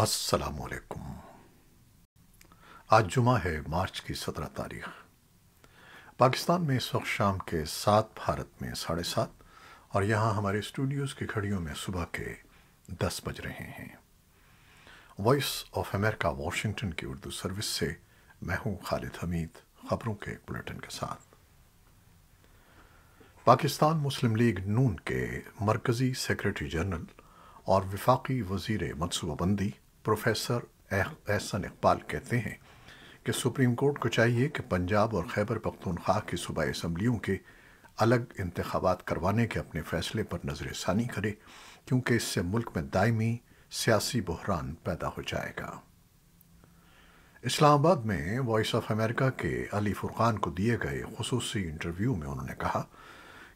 السلام علیکم آج جمعہ ہے مارچ کی سترہ تاریخ پاکستان میں اس وقت شام کے سات بھارت میں ساڑھے سات اور یہاں ہمارے اسٹوڈیوز کی گھڑیوں میں صبح کے دس بج رہے ہیں وائس آف امریکہ واشنگٹن کی اردو سروس سے میں ہوں خالد حمید خبروں کے بلٹن کے ساتھ پاکستان مسلم لیگ نون کے مرکزی سیکرٹری جنرل اور وفاقی وزیر منصوبہ بندی پروفیسر احسن اقبال کہتے ہیں کہ سپریم کورٹ کو چاہیے کہ پنجاب اور خیبر پختونخوا کی صوبائی اسمبلیوں کے الگ انتخابات کروانے کے اپنے فیصلے پر نظر ثانی کرے کیونکہ اس سے ملک میں دائمی سیاسی بحران پیدا ہو جائے گا اسلام آباد میں وائس آف امریکہ کے علی فرقان کو دیے گئے خصوصی انٹرویو میں انہوں نے کہا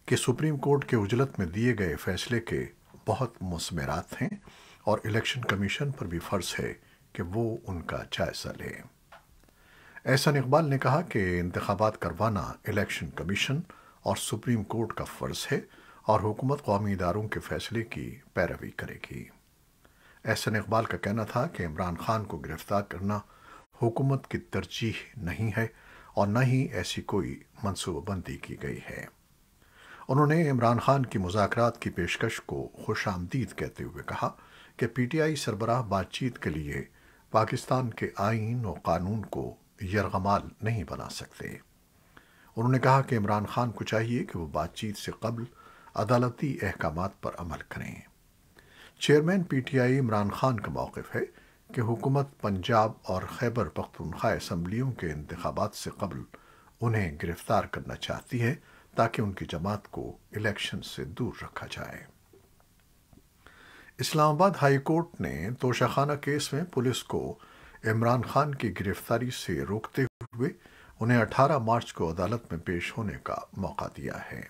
کہ سپریم کورٹ کے اجلت میں دیے گئے فیصلے کے بہت مثمرات ہیں اور الیکشن کمیشن پر بھی فرض ہے کہ وہ ان کا جائزہ لیں احسن اقبال نے کہا کہ انتخابات کروانا الیکشن کمیشن اور سپریم کورٹ کا فرض ہے اور حکومت قومی اداروں کے فیصلے کی پیروی کرے گی احسن اقبال کا کہنا تھا کہ عمران خان کو گرفتار کرنا حکومت کی ترجیح نہیں ہے اور نہ ہی ایسی کوئی منصوبہ بندی کی گئی ہے انہوں نے عمران خان کی مذاکرات کی پیشکش کو خوش آمدید کہتے ہوئے کہا کہ پی ٹی آئی سربراہ بات چیت کے لیے پاکستان کے آئین و قانون کو یرغمال نہیں بنا سکتے انہوں نے کہا کہ عمران خان کو چاہیے کہ وہ بات چیت سے قبل عدالتی احکامات پر عمل کریں chairman P T I Imran Khan کا موقف ہے کہ حکومت پنجاب اور خیبر پختونخوا اسمبلیوں کے انتخابات سے قبل انہیں گرفتار کرنا چاہتی ہے تاکہ ان کی جماعت کو الیکشن سے دور رکھا جائے اسلام آباد ہائی کورٹ نے توشہ خانہ کیس میں پولیس کو عمران خان کی گرفتاری سے روکتے ہوئے انہیں اٹھارہ مارچ کو عدالت میں پیش ہونے کا موقع دیا ہے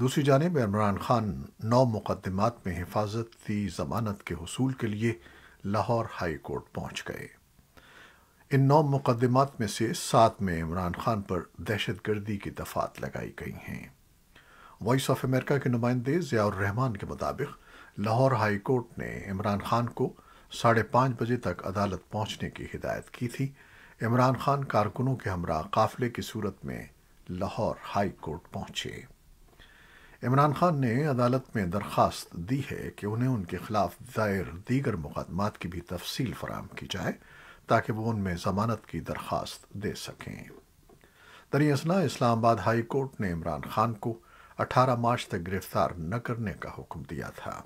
دوسری جانب عمران خان نو مقدمات میں حفاظتی ضمانت کے حصول کے لیے لاہور ہائی کورٹ پہنچ گئے ان نو مقدمات میں سے سات میں عمران خان پر دہشت گردی کی دفات لگائی گئی ہیں وائس آف امریکہ کے نمائندے ضیاء الرحمان کے مطابق لاہور ہائی کورٹ نے عمران خان کو ساڑھے پانچ بجے تک عدالت پہنچنے کی ہدایت کی تھی عمران خان کارکنوں کے ہمراہ قافلے کی صورت میں لاہور ہائی کورٹ پہنچے عمران خان نے عدالت میں درخواست دی ہے کہ انہیں ان کے خلاف دائر دیگر مقدمات کی بھی تفصیل فراہم کی جائے تاکہ وہ ان میں ضمانت کی درخواست دے سکیں تریسنا اسلام آباد ہائی کورٹ نے عمران خان کو اٹھارہ مارچ تک گرفتار نہ کرنے کا حکم دیا تھا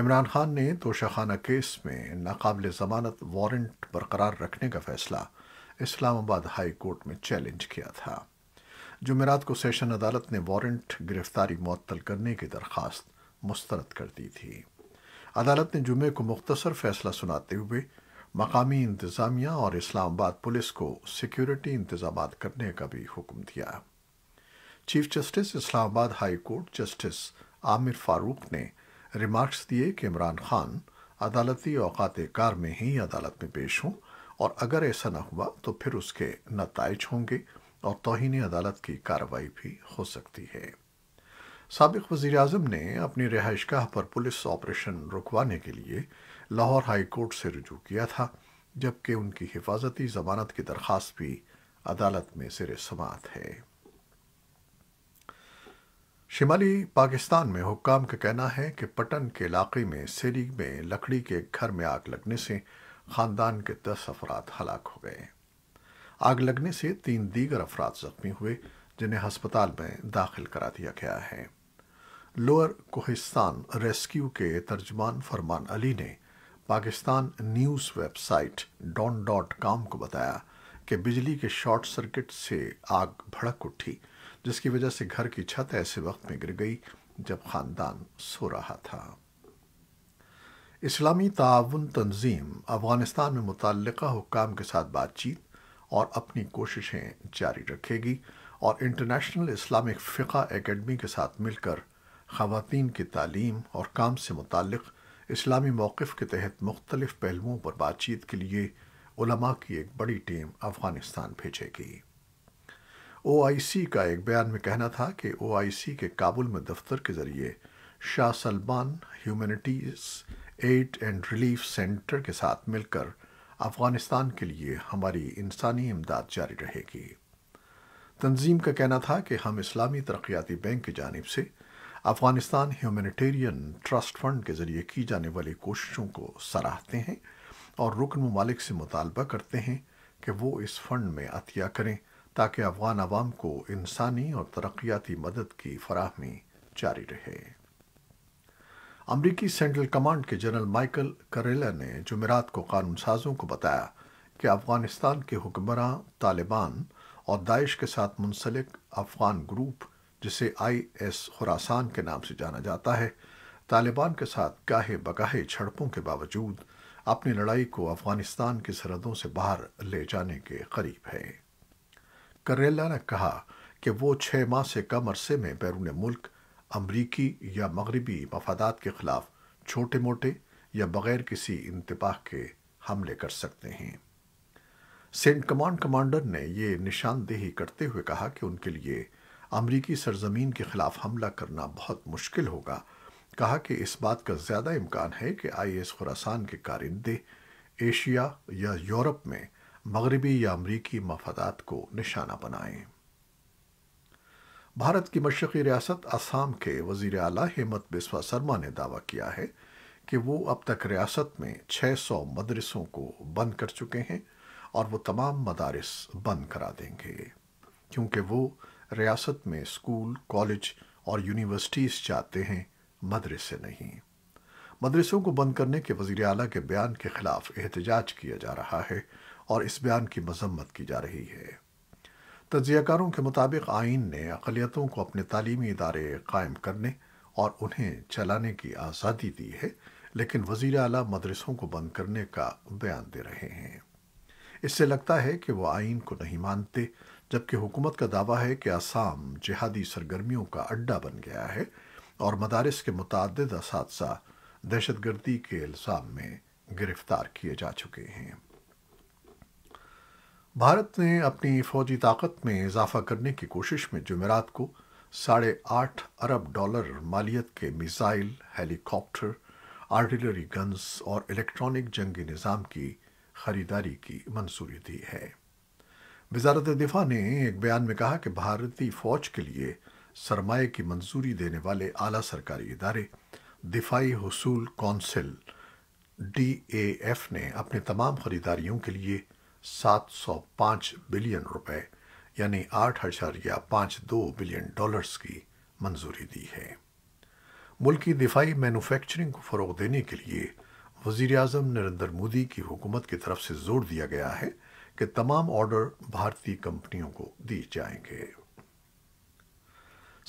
عمران خان نے توشہ خانہ کیس میں ناقابل ضمانت وارنٹ برقرار رکھنے کا فیصلہ اسلام آباد ہائی کورٹ میں چیلنج کیا تھا جمعرات کو سیشن عدالت نے وارنٹ گرفتاری معطل کرنے کی درخواست مسترد کر دی تھی عدالت نے جمعے کو مختصر فیصلہ سناتے ہوئے مقامی انتظامیہ اور اسلام آباد پولیس کو سیکیورٹی انتظامات کرنے کا بھی حکم دیا chief justice Islamabad high court justice Aamir Farooq نے ریمارکس دیے کہ عمران خان عدالتی اوقات کار میں ہی عدالت میں پیش ہوں اور اگر ایسا نہ ہوا تو پھر اس کے نتائج ہوں گے اور توہین عدالت کی کارروائی بھی ہو سکتی ہے سابق وزیراعظم نے اپنی رہائش گاہ پر پولیس آپریشن رکوانے کے لیے لاہور ہائی کورٹ سے رجوع کیا تھا جبکہ ان کی حفاظتی ضمانت کی درخواست بھی عدالت میں سماعت ہے شمالی پاکستان میں حکام کا کہنا ہے کہ پٹن کے علاقے میں سیری میں لکڑی کے گھر میں آگ لگنے سے خاندان کے دس افراد ہلاک ہو گئے آگ لگنے سے تین دیگر افراد زخمی ہوئے جنہیں ہسپتال میں داخل کرا دیا گیا ہے لوئر کوہستان ریسکیو کے ترجمان فرمان علی نے Pakistan news website Dawn dot com کو بتایا کہ بجلی کے شارٹ سرکٹ سے آگ بھڑک اٹھی جس کی وجہ سے گھر کی چھت ایسے وقت میں گر گئی جب خاندان سو رہا تھا اسلامی تعاون تنظیم افغانستان میں متعلقہ حکام کے ساتھ بات چیت اور اپنی کوششیں جاری رکھے گی اور انٹرنیشنل اسلامک فقہ اکیڈمی کے ساتھ مل کر خواتین کی تعلیم اور کام سے متعلق اسلامی موقف کے تحت مختلف پہلوؤں پر بات چیت کے لیے علماء کی ایک بڑی ٹیم افغانستان بھیجے گی او آئی سی کا ایک بیان میں کہنا تھا کہ او آئی سی کے کابل میں دفتر کے ذریعے شاہ Salman humanities aid and relief centre کے ساتھ مل کر افغانستان کے لیے ہماری انسانی امداد جاری رہے گی تنظیم کا کہنا تھا کہ ہم اسلامی ترقیاتی بینک کی جانب سے افغانستان ہیومینیٹیرین ٹرسٹ فنڈ کے ذریعے کی جانے والی کوششوں کو سراہتے ہیں اور رکن ممالک سے مطالبہ کرتے ہیں کہ وہ اس فنڈ میں عطیہ کریں تاکہ افغان عوام کو انسانی اور ترقیاتی مدد کی فراہمی جاری رہے امریکی سینٹرل کمانڈ کے جنرل مائیکل کریلا نے جمعرات کو قانون سازوں کو بتایا کہ افغانستان کے حکمراں طالبان اور داعش کے ساتھ منسلک افغان گروپ جسے آئی ایس خوراسان کے نام سے جانا جاتا ہے طالبان کے ساتھ گاہے بگاہے جھڑپوں کے باوجود اپنی لڑائی کو افغانستان کی سرحدوں سے باہر لے جانے کے قریب ہے کریلا نے کہا کہ وہ چھ ماہ سے کم عرصے میں بیرون ملک امریکی یا مغربی مفادات کے خلاف چھوٹے موٹے یا بغیر کسی انتباہ کے حملے کر سکتے ہیں سینٹ کمانڈ کمانڈر نے یہ نشاندہی کرتے ہوئے کہا کہ ان کے لیے امریکی سرزمین کے خلاف حملہ کرنا بہت مشکل ہوگا کہا کہ اس بات کا زیادہ امکان ہے کہ آئی ایس خراسان کے کارندے ایشیا یا یورپ میں مغربی یا امریکی مفادات کو نشانہ بنائیں بھارت کی مشرقی ریاست آسام کے وزیر اعلیٰ ہمت بسوا سرما نے دعویٰ کیا ہے کہ وہ اب تک ریاست میں چھ سو مدرسوں کو بند کر چکے ہیں اور وہ تمام مدارس بند کرا دیں گے کیونکہ وہ ریاست میں اسکول کالج اور یونیورسٹیز چاہتے ہیں مدرسے نہیں مدرسوں کو بند کرنے کے وزیر اعلیٰ کے بیان کے خلاف احتجاج کیا جا رہا ہے اور اس بیان کی مذمت کی جا رہی ہے تجزیہ کاروں کے مطابق آئین نے اقلیتوں کو اپنے تعلیمی ادارے قائم کرنے اور انہیں چلانے کی آزادی دی ہے لیکن وزیر اعلیٰ مدرسوں کو بند کرنے کا بیان دے رہے ہیں اس سے لگتا ہے کہ وہ آئین کو نہیں مانتے جبکہ حکومت کا دعویٰ ہے کہ آسام جہادی سرگرمیوں کا اڈہ بن گیا ہے اور مدارس کے متعدد اساتذہ دہشت گردی کے الزام میں گرفتار کیے جا چکے ہیں بھارت نے اپنی فوجی طاقت میں اضافہ کرنے کی کوشش میں جمعرات کو ساڑھے آٹھ ارب ڈالر مالیت کے missile helicopter artillery guns اور الیکٹرانک جنگی نظام کی خریداری کی منظوری دی ہے وزارت دفاع نے ایک بیان میں کہا کہ بھارتی فوج کے لیے سرمایہ کی منظوری دینے والے اعلیٰ سرکاری ادارے دفاعی حصول کونسل ڈی اے ایف نے اپنے تمام خریداریوں کے لیے سات سو پانچ بلین روپے یعنی آٹھ یا پانچ دو بلین ڈالرز کی منظوری دی ہے ملک کی دفاعی مینوفیکچرنگ کو فروغ دینے کے لیے وزیر اعظم نریندر مودی کی حکومت کی طرف سے زور دیا گیا ہے کہ تمام آرڈر بھارتی کمپنیوں کو دی جائیں گے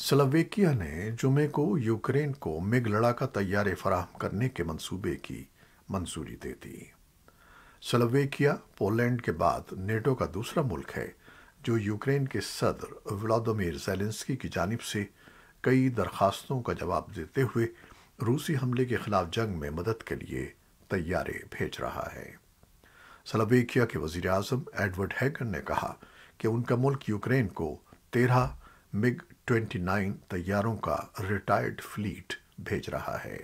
سلوویکیا نے جمعے کو یوکرین کو مگ لڑا کا تیارے فراہم کرنے کے منصوبے کی منظوری دے دی سلوویکیا پولینڈ کے بعد نیٹو کا دوسرا ملک ہے جو یوکرین کے صدر ولادومیر زیلنسکی کی جانب سے کئی درخواستوں کا جواب دیتے ہوئے روسی حملے کے خلاف جنگ میں مدد کے لیے تیارے بھیج رہا ہے سلویکیا کے وزیر اعظم ایڈورڈ ہیگن نے کہا کہ ان کا ملک یوکرین کو تیرہ مگ ٹوینٹی نائن طیاروں کا ریٹائرڈ فلیٹ بھیج رہا ہے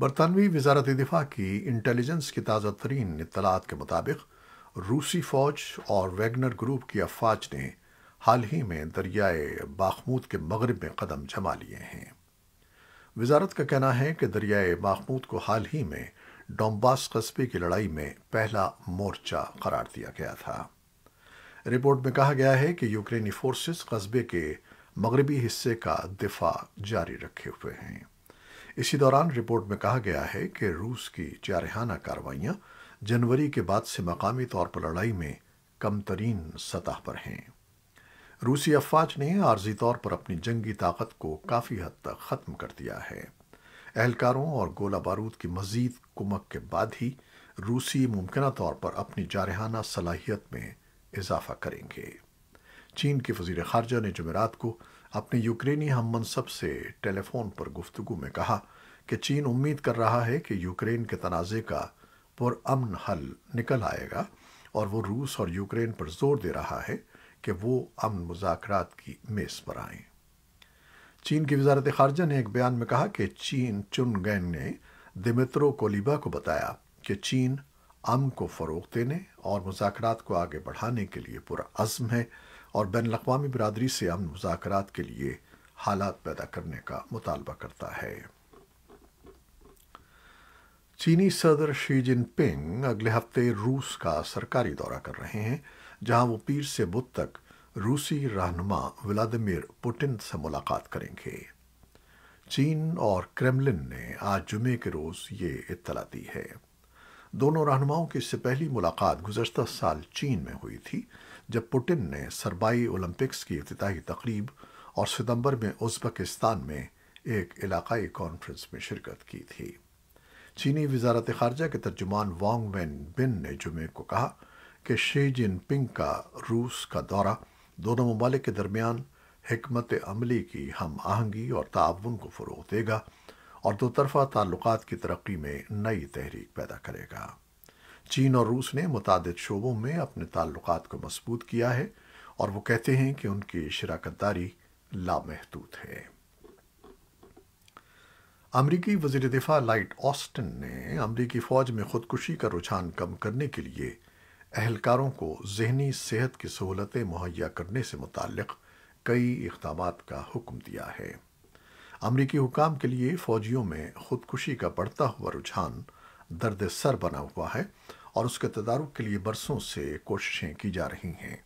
برطانوی وزارت دفاع کی انٹیلیجنس کی تازہ ترین اطلاعات کے مطابق روسی فوج اور ویگنر گروپ کی افواج نے حال ہی میں دریائے باخمود کے مغرب میں قدم جما لیے ہیں وزارت کا کہنا ہے کہ دریائے باخمود کو حال ہی میں ڈومباس قصبے کی لڑائی میں پہلا مورچہ قرار دیا گیا تھا رپورٹ میں کہا گیا ہے کہ یوکرینی فورسز قصبے کے مغربی حصے کا دفاع جاری رکھے ہوئے ہیں اسی دوران رپورٹ میں کہا گیا ہے کہ روس کی جارحانہ کاروائیاں جنوری کے بعد سے مقامی طور پر لڑائی میں کم ترین سطح پر ہیں روسی افواج نے عارضی طور پر اپنی جنگی طاقت کو کافی حد تک ختم کر دیا ہے اہلکاروں اور گولہ بارود کی مزید کمک کے بعد ہی روسی ممکنہ طور پر اپنی جارحانہ صلاحیت میں اضافہ کریں گے چین کے وزیر خارجہ نے جمعرات کو اپنے یوکرینی ہم منصب سے ٹیلی فون پر گفتگو میں کہا کہ چین امید کر رہا ہے کہ یوکرین کے تنازع کا پر امن حل نکل آئے گا اور وہ روس اور یوکرین پر زور دے رہا ہے کہ وہ امن مذاکرات کی میز پر آئیں چین کی وزارت خارجہ نے ایک بیان میں کہا کہ چین چنگین نے دیمترو کولیبا کو بتایا کہ چین ام کو فروغ دینے اور مذاکرات کو آگے بڑھانے کے لیے پورا عزم ہے اور بین الاقوامی برادری سے امن مذاکرات کے لیے حالات پیدا کرنے کا مطالبہ کرتا ہے چینی صدر شی جن پنگ اگلے ہفتے روس کا سرکاری دورہ کر رہے ہیں جہاں وہ پیر سے بدھ تک روسی رہنما ولادیمیر پوٹن سے ملاقات کریں گے چین اور کرملن نے آج جمعے کے روز یہ اطلاع دی ہے دونوں رہنماؤں کی اس سے پہلی ملاقات گزشتہ سال چین میں ہوئی تھی جب پوٹن نے سربائی اولمپکس کی افتتاحی تقریب اور ستمبر میں ازبکستان میں ایک علاقائی کانفرنس میں شرکت کی تھی چینی وزارت خارجہ کے ترجمان وانگ وین بن نے جمعے کو کہا کہ شی جن پنگ کا روس کا دورہ دونوں ممالک کے درمیان حکمت عملی کی ہم آہنگی اور تعاون کو فروغ دے گا اور دو طرفہ تعلقات کی ترقی میں نئی تحریک پیدا کرے گا چین اور روس نے متعدد شعبوں میں اپنے تعلقات کو مضبوط کیا ہے اور وہ کہتے ہیں کہ ان کی شراکت داری لامحدود ہے امریکی وزیر دفاع لائٹ آسٹن نے امریکی فوج میں خودکشی کا رجحان کم کرنے کے لیے اہلکاروں کو ذہنی صحت کی سہولتیں مہیا کرنے سے متعلق کئی اقدامات کا حکم دیا ہے امریکی حکام کے لیے فوجیوں میں خودکشی کا بڑھتا ہوا رجحان درد سر بنا ہوا ہے اور اس کے تدارک کے لیے برسوں سے کوششیں کی جا رہی ہیں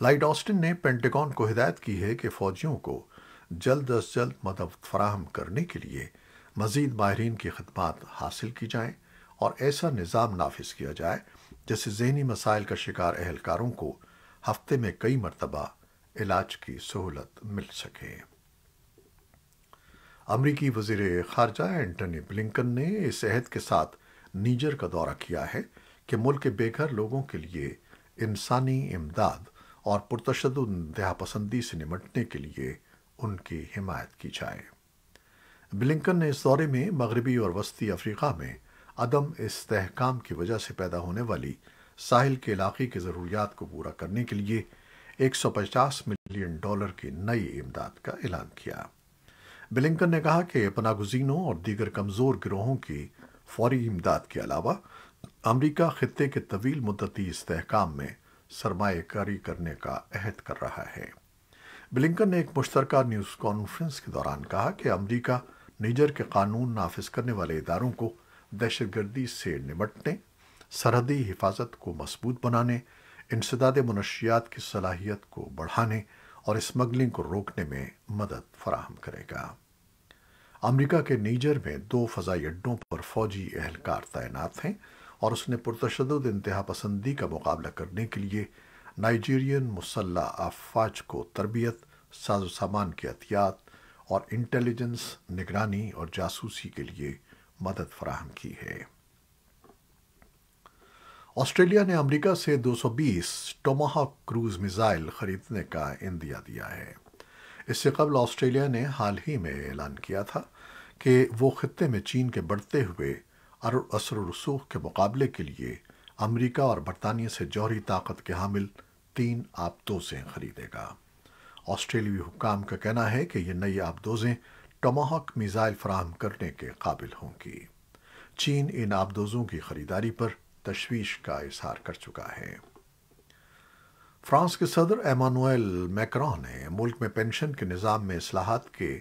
لائٹ آسٹن نے پینٹیکون کو ہدایت کی ہے کہ فوجیوں کو جلد از جلد مدد فراہم کرنے کے لیے مزید ماہرین کی خدمات حاصل کی جائیں اور ایسا نظام نافذ کیا جائے جسے ذہنی مسائل کا شکار اہلکاروں کو ہفتے میں کئی مرتبہ علاج کی سہولت مل سکے امریکی وزیر خارجہ اینٹنی بلنکن نے اس عہد کے ساتھ نیجر کا دورہ کیا ہے کہ ملک کے بے گھر لوگوں کے لیے انسانی امداد اور پرتشد انتہا پسندی سے نمٹنے کے لیے ان کی حمایت کی جائے بلنکن نے اس دورے میں مغربی اور وسطی افریقہ میں عدم استحکام کی وجہ سے پیدا ہونے والی ساحل کے علاقے کی ضروریات کو پورا کرنے کے لیے ایک سو پچاس ملین ڈالر کی نئی امداد کا اعلان کیا بلنکن نے کہا کہ پناہ گزینوں اور دیگر کمزور گروہوں کی فوری امداد کے علاوہ امریکہ خطے کے طویل مدتی استحکام میں سرمایہ کاری کرنے کا عہد کر رہا ہے بلنکن نے ایک مشترکہ نیوز کانفرنس کے دوران کہا کہ امریکہ نیجر کے قانون نافذ کرنے والے اداروں کو دہشت گردی سے نمٹنے سرحدی حفاظت کو مضبوط بنانے انسداد منشیات کی صلاحیت کو بڑھانے اور اسمگلنگ کو روکنے میں مدد فراہم کرے گا امریکہ کے نیجر میں دو فضائی اڈوں پر فوجی اہلکار تعینات ہیں اور اس نے پرتشدد انتہا پسندی کا مقابلہ کرنے کے لیے نائجیرین مسلح افواج کو تربیت ساز و سامان کے احتیاط اور انٹیلیجنس نگرانی اور جاسوسی کے لیے مدد فراہم کی ہے آسٹریلیا نے امریکہ سے دو سو بیس ٹوماہا کروز میزائل خریدنے کا اندیا دیا ہے اس سے قبل آسٹریلیا نے حال ہی میں اعلان کیا تھا کہ وہ خطے میں چین کے بڑھتے ہوئے اثر و رسوخ کے مقابلے کے لیے امریکہ اور برطانیہ سے جوہری طاقت کے حامل تین آبدوزیں خریدے گا آسٹریلوی حکام کا کہنا ہے کہ یہ نئی آبدوزیں ٹوماہک میزائل فراہم کرنے کے قابل ہوں گی چین ان آبدوزوں کی خریداری پر تشویش کا اظہار کر چکا ہے فرانس کے صدر ایمانویل میکرون نے ملک میں پینشن کے نظام میں اصلاحات کے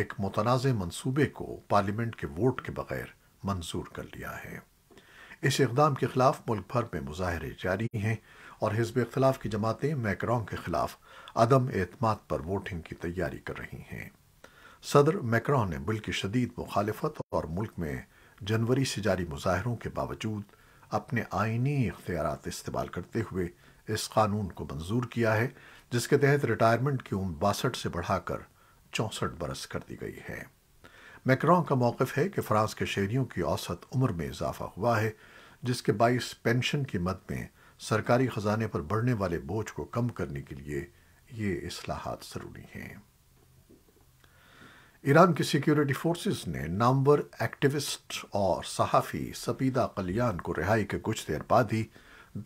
ایک متنازع منصوبے کو پارلیمنٹ کے ووٹ کے بغیر منظور کر لیا ہے اس اقدام کے خلاف ملک بھر میں مظاہرے جاری ہیں اور حزب اختلاف کی جماعتیں میکرون کے خلاف عدم اعتماد پر ووٹنگ کی تیاری کر رہی ہیں صدر میکرون نے کی شدید مخالفت اور ملک میں جنوری سے جاری مظاہروں کے باوجود اپنے آئینی اختیارات استعمال کرتے ہوئے اس قانون کو منظور کیا ہے جس کے تحت ریٹائرمنٹ کی عمر باسٹھ سے بڑھا کر چونسٹھ برس کر دی گئی ہے میکرون کا موقف ہے کہ فرانس کے شہریوں کی اوسط عمر میں اضافہ ہوا ہے جس کے باعث پینشن کی مد میں سرکاری خزانے پر بڑھنے والے بوجھ کو کم کرنے کے لیے یہ اصلاحات ضروری ہیں ایران کی سیکیورٹی فورسز نے نامور ایکٹیوسٹ اور صحافی سپیدہ قلیان کو رہائی کے کچھ دیر بعد ہی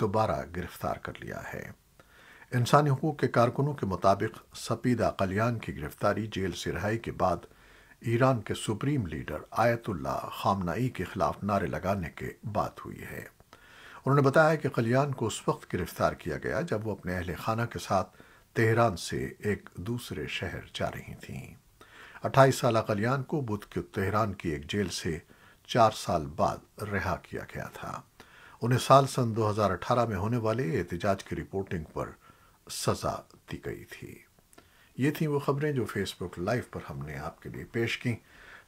دوبارہ گرفتار کر لیا ہے انسانی حقوق کے کارکنوں کے مطابق سپیدہ قلیان کی گرفتاری جیل سے رہائی کے بعد ایران کے سپریم لیڈر آیت اللہ خامنائی کے خلاف نعرے لگانے کے بعد ہوئی ہے انہوں نے بتایا کہ قلیان کو اس وقت گرفتار کیا گیا جب وہ اپنے اہل خانہ کے ساتھ تہران سے ایک دوسرے شہر جا رہی تھیں اٹھائیس سالہ کلیان کو بدھ کے تہران کی ایک جیل سے چار سال بعد رہا کیا گیا تھا انہیں سال سن دو ہزار اٹھارہ میں ہونے والے احتجاج کی رپورٹنگ پر سزا دی گئی تھی یہ تھیں وہ خبریں جو فیس بک لائیو پر ہم نے آپ کے لیے پیش کی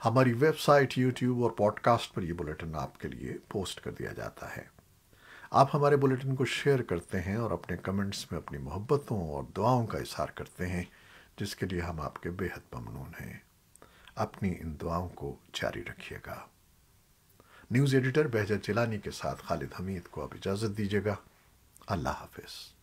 ہماری ویب سائٹ یوٹیوب اور پوڈ کاسٹ پر یہ بلٹن آپ کے لیے پوسٹ کر دیا جاتا ہے آپ ہمارے بلیٹن کو شیئر کرتے ہیں اور اپنے کمنٹس میں اپنی محبتوں اور دعاؤں کا اظہار کرتے ہیں جس کے لیے ہم آپ کے بے حد ممنون ہیں اپنی ان دعاؤں کو جاری رکھیے گا نیوز ایڈیٹر بہجر چلانی کے ساتھ خالد حمید کو آپ اجازت دیجیے گا اللہ حافظ